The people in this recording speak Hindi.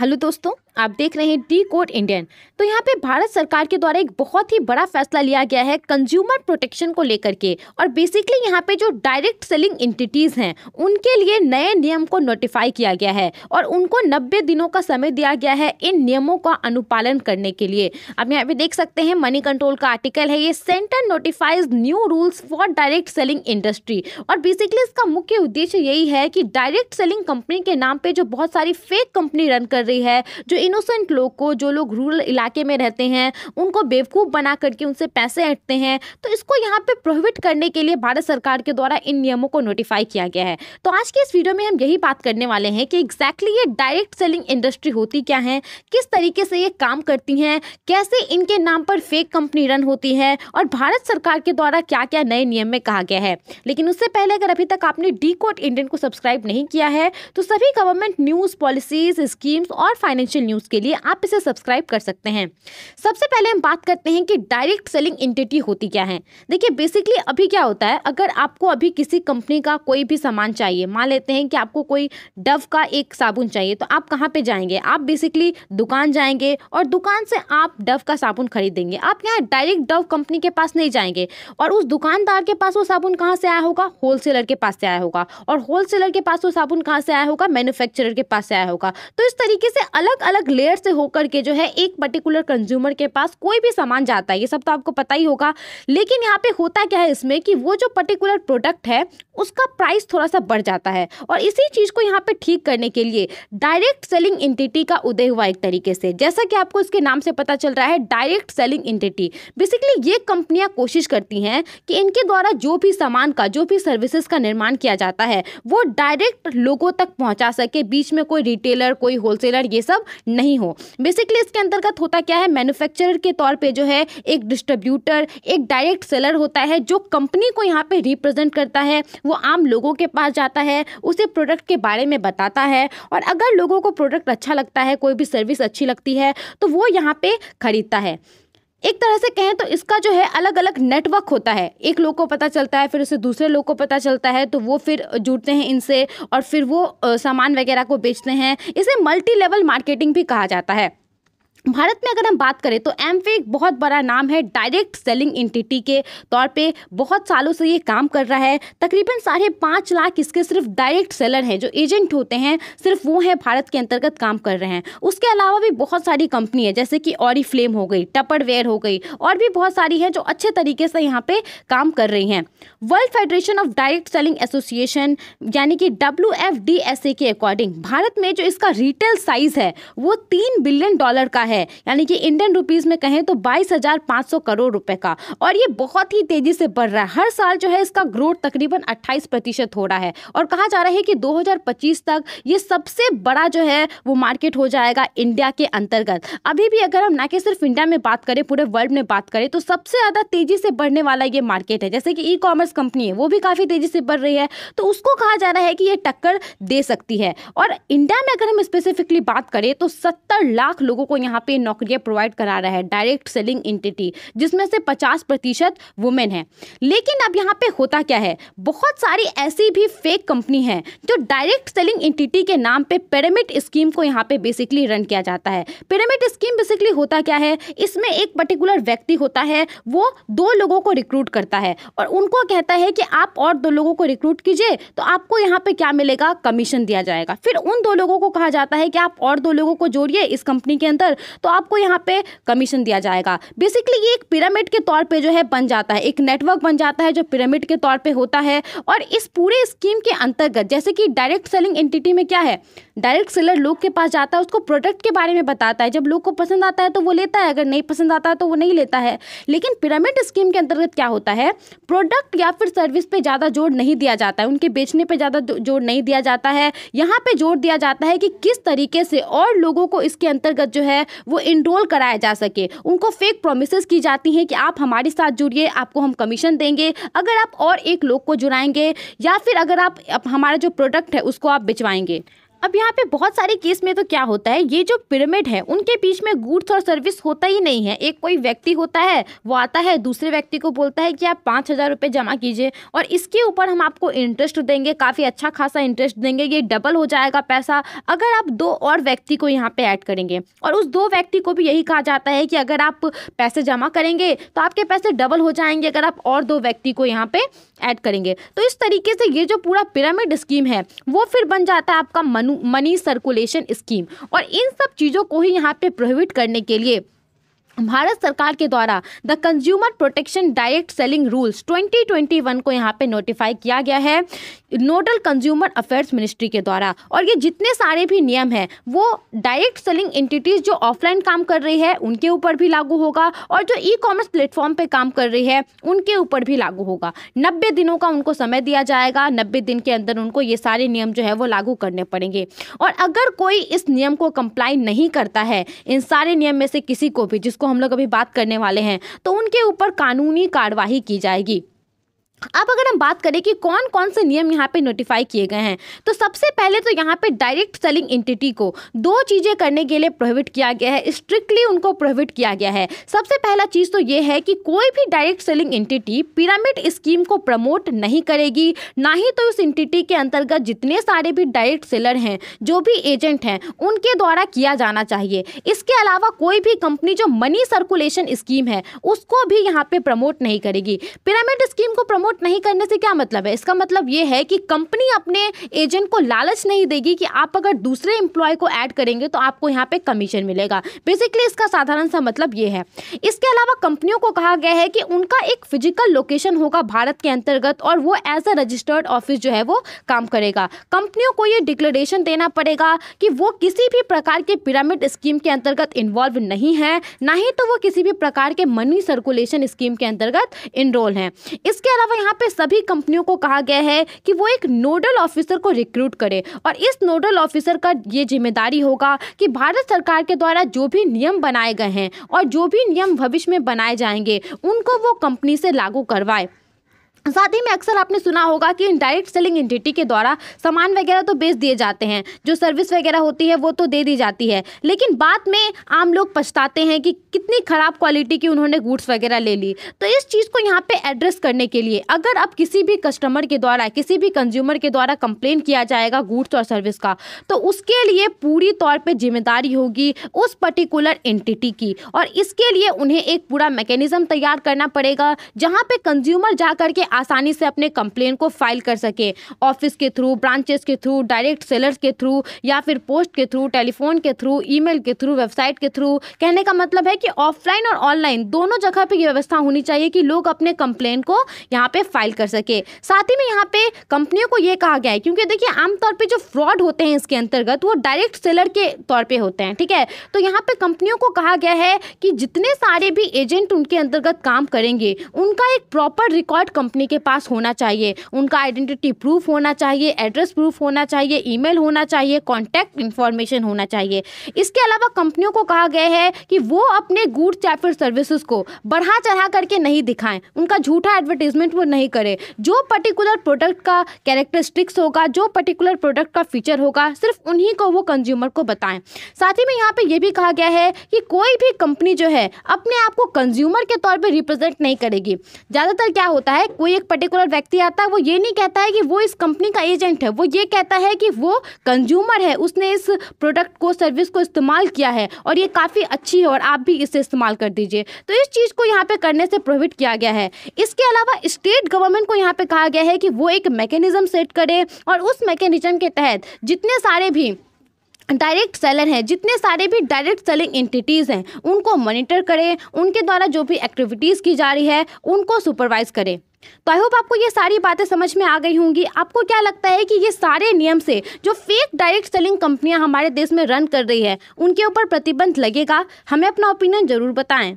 हेलो दोस्तों आप देख रहे हैं डी कोड इंडियन तो यहाँ पे भारत सरकार के द्वारा एक बहुत ही बड़ा फैसला लिया गया है कंज्यूमर प्रोटेक्शन को लेकर के और बेसिकली यहाँ पे जो डायरेक्ट सेलिंग इंटिटीज़ हैं उनके लिए नए नियम को नोटिफाई किया गया है और उनको नब्बे दिनों का समय दिया गया है इन नियमों का अनुपालन करने के लिए अब यहाँ पे देख सकते हैं मनी कंट्रोल का आर्टिकल है ये centre notifies new rules for direct selling industry और बेसिकली इसका मुख्य उद्देश्य यही है कि डायरेक्ट सेलिंग कंपनी के नाम पर जो बहुत सारी फेक कंपनी रन कर रही है जो इनोसेंट लोग को जो लोग रूरल इलाके में रहते हैं उनको बेवकूफ़ बना करके उनसे पैसे हटते हैं तो इसको यहाँ पर प्रोहिबिट करने के लिए भारत सरकार के द्वारा इन नियमों को नोटिफाई किया गया है तो आज के इस वीडियो में हम यही बात करने वाले हैं कि एग्जैक्टली exactly ये डायरेक्ट सेलिंग इंडस्ट्री होती क्या है किस तरीके से ये काम करती हैं कैसे इनके नाम पर फेक कंपनी रन होती है और भारत सरकार के द्वारा क्या क्या नए नियम में कहा गया है लेकिन उससे पहले अगर अभी तक आपने डी कोट इंडियन को सब्सक्राइब नहीं किया है तो सभी गवर्नमेंट न्यूज़ पॉलिसीज स्कीम्स और फाइनेंशियल न्यूज़ के लिए आप इसे सब्सक्राइब कर सकते हैं सबसे पहले हम बात करते हैं कि डायरेक्ट सेलिंग इंटिटी होती क्या है देखिए बेसिकली अभी क्या होता है अगर आपको अभी किसी कंपनी का कोई भी सामान चाहिए मान लेते हैं कि आपको कोई डव का एक साबुन चाहिए तो आप कहाँ पे जाएंगे आप बेसिकली दुकान जाएंगे और दुकान से आप डव का साबुन खरीदेंगे आप यहाँ डायरेक्ट डव कंपनी के पास नहीं जाएंगे और उस दुकानदार के पास वो साबुन कहाँ से आया होगा होलसेलर के पास से आया होगा और होलसेलर के पास वो साबुन कहाँ से आया होगा मैन्युफैक्चरर के पास से आया होगा तो इस तरीके से अलग अलग अलग लेयर से होकर के जो है एक पर्टिकुलर कंज्यूमर के पास कोई भी सामान जाता है ये सब तो आपको पता ही होगा लेकिन यहाँ पे होता क्या है इसमें कि वो जो पर्टिकुलर प्रोडक्ट है उसका प्राइस थोड़ा सा बढ़ जाता है और इसी चीज़ को यहाँ पे ठीक करने के लिए डायरेक्ट सेलिंग इंटिटी का उदय हुआ एक तरीके से जैसा कि आपको इसके नाम से पता चल रहा है डायरेक्ट सेलिंग इंटिटी बेसिकली ये कंपनियाँ कोशिश करती हैं कि इनके द्वारा जो भी सामान का जो भी सर्विसेज का निर्माण किया जाता है वो डायरेक्ट लोगों तक पहुँचा सके बीच में कोई रिटेलर कोई होलसेलर ये सब नहीं हो बेसिकली इसके अंतर्गत होता क्या है मैन्युफैक्चर के तौर पर जो है एक डिस्ट्रीब्यूटर एक डायरेक्ट सेलर होता है जो कंपनी को यहाँ पर रिप्रेजेंट करता है वो आम लोगों के पास जाता है उसे प्रोडक्ट के बारे में बताता है और अगर लोगों को प्रोडक्ट अच्छा लगता है कोई भी सर्विस अच्छी लगती है तो वो यहाँ पर खरीदता है एक तरह से कहें तो इसका जो है अलग अलग नेटवर्क होता है एक लोग को पता चलता है फिर उसे दूसरे लोग को पता चलता है तो वो फिर जुड़ते हैं इनसे और फिर वो सामान वगैरह को बेचते हैं इसे मल्टी लेवल मार्केटिंग भी कहा जाता है भारत में अगर हम बात करें तो एम एक बहुत बड़ा नाम है डायरेक्ट सेलिंग इंटिटी के तौर पे बहुत सालों से ये काम कर रहा है तकरीबन साढ़े पाँच लाख इसके सिर्फ डायरेक्ट सेलर हैं जो एजेंट होते हैं सिर्फ वो हैं भारत के अंतर्गत काम कर रहे हैं उसके अलावा भी बहुत सारी कंपनी है जैसे कि और फ्लेम हो गई टपरवेयर हो गई और भी बहुत सारी हैं जो अच्छे तरीके से यहाँ पर काम कर रही हैं world federation of direct selling association यानी कि डब्ल्यू के अकॉर्डिंग भारत में जो इसका रिटेल साइज़ है वो तीन बिलियन डॉलर का है है यानी कि इंडियन रुपीज़ में कहें तो बाईस हज़ार पांच सौ करोड़ रुपए का और ये बहुत ही तेज़ी से बढ़ रहा है हर साल जो है इसका ग्रोथ तकरीबन अट्ठाईस प्रतिशत हो रहा है और कहा जा रहा है कि 2025 तक ये सबसे बड़ा जो है वो मार्केट हो जाएगा इंडिया के अंतर्गत अभी भी अगर हम ना कि सिर्फ इंडिया में बात करें पूरे वर्ल्ड में बात करें तो सबसे ज़्यादा तेज़ी से बढ़ने वाला ये मार्केट है जैसे कि ई कॉमर्स कंपनी है वो भी काफ़ी तेज़ी से बढ़ रही है तो उसको कहा जा रहा है कि ये टक्कर दे सकती है और इंडिया में अगर हम स्पेसिफिकली बात करें तो सत्तर लाख लोगों को यहाँ पे नौकरियां प्रोवाइड करा रहा है डायरेक्ट सेलिंग इंटिटी जिसमें से पचास प्रतिशत वुमेन है लेकिन अब यहाँ पे होता क्या है बहुत सारी ऐसी भी फेक कंपनी है जो डायरेक्ट सेलिंग इंटिटी के नाम पे पिरामिड स्कीम को यहाँ पे बेसिकली रन किया जाता है पिरामिड स्कीम बेसिकली होता क्या है इसमें एक पर्टिकुलर व्यक्ति होता है वो दो लोगों को रिक्रूट करता है और उनको कहता है कि आप और दो लोगों को रिक्रूट कीजिए तो आपको यहाँ पे क्या मिलेगा कमीशन दिया जाएगा फिर उन दो लोगों को कहा जाता है कि आप और दो लोगों को जोड़िए इस कंपनी के अंदर तो आपको यहाँ पे कमीशन दिया जाएगा बेसिकली ये एक पिरामिड के तौर पर जो है बन जाता है एक नेटवर्क बन जाता है जो पिरामिड के तौर पर होता है और इस पूरे स्कीम के अंतर्गत जैसे कि डायरेक्ट सेलिंग एंटिटी में क्या है डायरेक्ट सेलर लोग के पास जाता है उसको प्रोडक्ट के बारे में बताता है जब लोग को पसंद आता है तो वो लेता है अगर नहीं पसंद आता है तो वो नहीं लेता है लेकिन पिरामिड स्कीम के अंतर्गत क्या होता है प्रोडक्ट या फिर सर्विस पे ज़्यादा जोर नहीं दिया जाता है उनके बेचने पे ज़्यादा जोर नहीं दिया जाता है यहाँ पे जोर दिया जाता है कि किस तरीके से और लोगों को इसके अंतर्गत जो है वो इनरोल कराया जा सके उनको फेक प्रोमिस की जाती हैं कि आप हमारे साथ जुड़िए आपको हम कमीशन देंगे अगर आप और एक लोग को जुड़ाएंगे या फिर अगर आप हमारा जो प्रोडक्ट है उसको आप बिचवाएंगे अब यहाँ पे बहुत सारे केस में तो क्या होता है ये जो पिरामिड है उनके बीच में गुड्स और सर्विस होता ही नहीं है एक कोई व्यक्ति होता है वो आता है दूसरे व्यक्ति को बोलता है कि आप पाँच हज़ार रुपये जमा कीजिए और इसके ऊपर हम आपको इंटरेस्ट देंगे काफ़ी अच्छा खासा इंटरेस्ट देंगे ये डबल हो जाएगा पैसा अगर आप दो और व्यक्ति को यहाँ पर ऐड करेंगे और उस दो व्यक्ति को भी यही कहा जाता है कि अगर आप पैसे जमा करेंगे तो आपके पैसे डबल हो जाएंगे अगर आप और दो व्यक्ति को यहाँ पर ऐड करेंगे तो इस तरीके से ये जो पूरा पिरामिड स्कीम है वो फिर बन जाता है आपका मनु मनी सर्कुलेशन स्कीम और इन सब चीज़ों को ही यहाँ पे प्रोहिबिट करने के लिए भारत सरकार के द्वारा the consumer protection direct selling rules 2021 को यहाँ पे नोटिफाई किया गया है नोडल कंज्यूमर अफेयर्स मिनिस्ट्री के द्वारा और ये जितने सारे भी नियम हैं वो डायरेक्ट सेलिंग एंटिटीज़ जो ऑफलाइन काम कर रही है उनके ऊपर भी लागू होगा और जो ई कॉमर्स प्लेटफॉर्म पर काम कर रही है उनके ऊपर भी लागू होगा नब्बे दिनों का उनको समय दिया जाएगा नब्बे दिन के अंदर उनको ये सारे नियम जो है वो लागू करने पड़ेंगे और अगर कोई इस नियम को कंप्लाई नहीं करता है इन सारे नियम में से किसी को भी जिसको जिसको हम लोग अभी बात करने वाले हैं तो उनके ऊपर कानूनी कार्रवाई की जाएगी अब अगर हम बात करें कि कौन कौन से नियम यहाँ पे नोटिफाई किए गए हैं तो सबसे पहले तो यहाँ पे डायरेक्ट सेलिंग एंटिटी को दो चीज़ें करने के लिए प्रोहिबिट किया गया है स्ट्रिक्टली उनको प्रोहिबिट किया गया है सबसे पहला चीज़ तो ये है कि कोई भी direct selling entity pyramid scheme को प्रमोट नहीं करेगी ना ही तो उस एंटिटी के अंतर्गत जितने सारे भी डायरेक्ट सेलर हैं जो भी एजेंट हैं उनके द्वारा किया जाना चाहिए इसके अलावा कोई भी कंपनी जो मनी सर्कुलेशन स्कीम है उसको भी यहाँ पर प्रमोट नहीं करेगी पिरामिड स्कीम को प्रमोट रिपोर्ट नहीं करने से क्या मतलब है इसका मतलब ये है कि कंपनी अपने एजेंट को लालच नहीं देगी कि आप अगर दूसरे एम्प्लॉय को ऐड करेंगे तो आपको यहाँ पे कमीशन मिलेगा बेसिकली इसका साधारण सा मतलब ये है इसके अलावा कंपनियों को कहा गया है कि उनका एक फिजिकल लोकेशन होगा भारत के अंतर्गत और वो एज अ रजिस्टर्ड ऑफिस जो है वो काम करेगा कंपनियों को ये डिक्लेरेशन देना पड़ेगा कि वो किसी भी प्रकार के पिरामिड स्कीम के अंतर्गत इन्वॉल्व नहीं है ना ही तो वो किसी भी प्रकार के मनी सर्कुलेशन स्कीम के अंतर्गत इनरोल हैं इसके अलावा और यहाँ पे सभी कंपनियों को कहा गया है कि वो एक नोडल ऑफिसर को रिक्रूट करे और इस नोडल ऑफिसर का ये जिम्मेदारी होगा कि भारत सरकार के द्वारा जो भी नियम बनाए गए हैं और जो भी नियम भविष्य में बनाए जाएंगे उनको वो कंपनी से लागू करवाए साथ ही में अक्सर आपने सुना होगा कि डायरेक्ट सेलिंग एंटिटी के द्वारा सामान वगैरह तो बेच दिए जाते हैं जो सर्विस वगैरह होती है वो तो दे दी जाती है लेकिन बाद में आम लोग पछताते हैं कि कितनी ख़राब क्वालिटी की उन्होंने गुड्स वगैरह ले ली तो इस चीज़ को यहाँ पे एड्रेस करने के लिए अगर आप किसी भी कस्टमर के द्वारा किसी भी कंज्यूमर के द्वारा कंप्लेन किया जाएगा गुड्स और सर्विस का तो उसके लिए पूरी तौर पर जिम्मेदारी होगी उस पर्टिकुलर एंटिटी की और इसके लिए उन्हें एक पूरा मैकेनिज़्म तैयार करना पड़ेगा जहाँ पर कंज्यूमर जा के आसानी से अपने कंप्लेन को फाइल कर सके ऑफिस के थ्रू ब्रांचेस के थ्रू डायरेक्ट सेलर्स के थ्रू या फिर पोस्ट के थ्रू टेलीफोन के थ्रू ईमेल के थ्रू वेबसाइट के थ्रू कहने का मतलब है कि ऑफलाइन और ऑनलाइन दोनों जगह पर यह व्यवस्था होनी चाहिए कि लोग अपने कंप्लेन को यहाँ पर फाइल कर सके साथ ही में यहाँ पर कंपनियों को ये कहा गया है क्योंकि देखिए आमतौर पर जो फ्रॉड होते हैं इसके अंतर्गत वो डायरेक्ट सेलर के तौर पर होते हैं ठीक है तो यहाँ पर कंपनियों को कहा गया है कि जितने सारे भी एजेंट उनके अंतर्गत काम करेंगे उनका एक प्रॉपर रिकॉर्ड कंपनी कंपनी के पास होना चाहिए उनका आइडेंटिटी प्रूफ होना चाहिए एड्रेस प्रूफ होना चाहिए ईमेल होना चाहिए कॉन्टैक्ट इन्फॉर्मेशन होना चाहिए इसके अलावा कंपनियों को कहा गया है कि वो अपने गुड चैप्टर सर्विसेज को बढ़ा चढ़ा करके नहीं दिखाएं उनका झूठा एडवर्टीजमेंट वो नहीं करें जो पर्टिकुलर प्रोडक्ट का कैरेक्टरिस्टिक्स होगा जो पर्टिकुलर प्रोडक्ट का फीचर होगा सिर्फ उन्हीं को वो कंज्यूमर को बताएं साथ ही में यहाँ पे ये भी कहा गया है कि कोई भी कंपनी जो है अपने आप को कंज्यूमर के तौर पर रिप्रेजेंट नहीं करेगी ज़्यादातर क्या होता है कोई कोई एक पर्टिकुलर व्यक्ति आता है वो ये नहीं कहता है कि वो इस कंपनी का एजेंट है वो ये कहता है कि वो कंज्यूमर है उसने इस प्रोडक्ट को सर्विस को इस्तेमाल किया है और ये काफ़ी अच्छी है और आप भी इसे इस्तेमाल कर दीजिए तो इस चीज़ को यहाँ पर करने से प्रोहिट किया गया है इसके अलावा स्टेट गवर्नमेंट को यहाँ पर कहा गया है कि वो एक मैकेनिज़म सेट करे और उस मैकेनिज़म के तहत जितने सारे भी डायरेक्ट सेलर हैं जितने सारे भी डायरेक्ट सेलिंग एंटिटीज़ हैं उनको मॉनिटर करें उनके द्वारा जो भी एक्टिविटीज़ की जा रही है उनको सुपरवाइज करें तो आई होप आपको ये सारी बातें समझ में आ गई होंगी आपको क्या लगता है कि ये सारे नियम से जो फेक डायरेक्ट सेलिंग कंपनियां हमारे देश में रन कर रही है उनके ऊपर प्रतिबंध लगेगा हमें अपना ओपिनियन ज़रूर बताएं